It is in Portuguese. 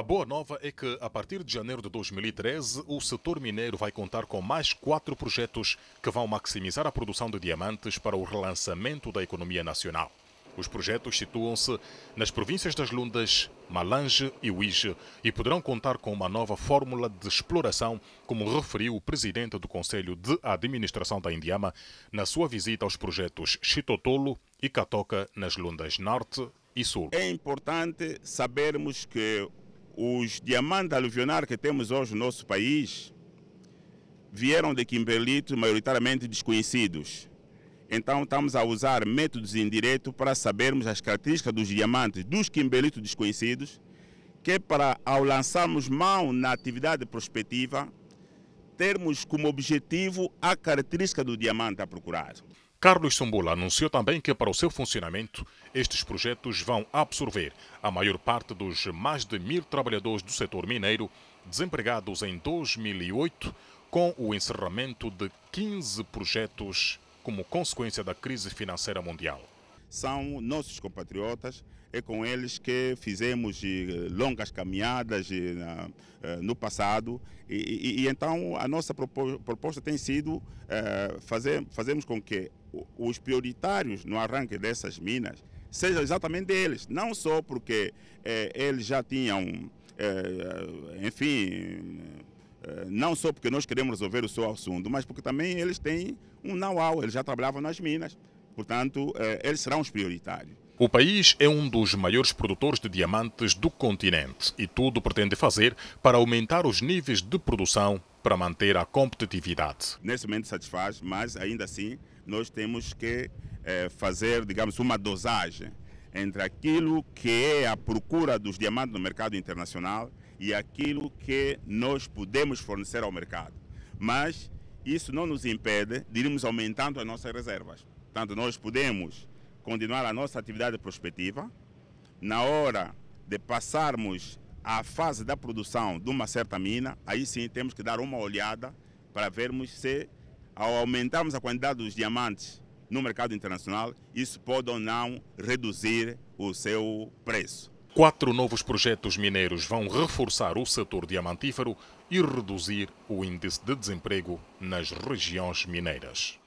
A boa nova é que, a partir de janeiro de 2013, o setor mineiro vai contar com mais quatro projetos que vão maximizar a produção de diamantes para o relançamento da economia nacional. Os projetos situam-se nas províncias das Lundas, Malange e Uige e poderão contar com uma nova fórmula de exploração, como referiu o presidente do Conselho de Administração da Indiama na sua visita aos projetos Chitotolo e Catoca nas Lundas Norte e Sul. É importante sabermos que os diamantes aluvionários que temos hoje no nosso país vieram de Kimberlito, maioritariamente desconhecidos. Então estamos a usar métodos indiretos para sabermos as características dos diamantes dos Kimberlitos desconhecidos, que é para, ao lançarmos mão na atividade prospectiva, termos como objetivo a característica do diamante a procurar. Carlos Sumbula anunciou também que, para o seu funcionamento, estes projetos vão absorver a maior parte dos mais de mil trabalhadores do setor mineiro desempregados em 2008, com o encerramento de 15 projetos como consequência da crise financeira mundial são nossos compatriotas, é com eles que fizemos eh, longas caminhadas eh, eh, no passado e, e, e então a nossa proposta tem sido fazer, fazemos com que os prioritários no arranque dessas minas sejam exatamente eles, não só porque eles já tinham, enfim, não só porque nós queremos resolver o seu assunto, mas porque também eles têm um know-how, eles já trabalhavam nas minas, Portanto, eh, eles serão os prioritários. O país é um dos maiores produtores de diamantes do continente e tudo pretende fazer para aumentar os níveis de produção para manter a competitividade. Nesse momento satisfaz, mas ainda assim nós temos que eh, fazer, digamos, uma dosagem entre aquilo que é a procura dos diamantes no mercado internacional e aquilo que nós podemos fornecer ao mercado. Mas isso não nos impede de irmos aumentando as nossas reservas. Portanto, nós podemos continuar a nossa atividade prospectiva. Na hora de passarmos à fase da produção de uma certa mina, aí sim temos que dar uma olhada para vermos se, ao aumentarmos a quantidade dos diamantes no mercado internacional, isso pode ou não reduzir o seu preço. Quatro novos projetos mineiros vão reforçar o setor diamantífero e reduzir o índice de desemprego nas regiões mineiras.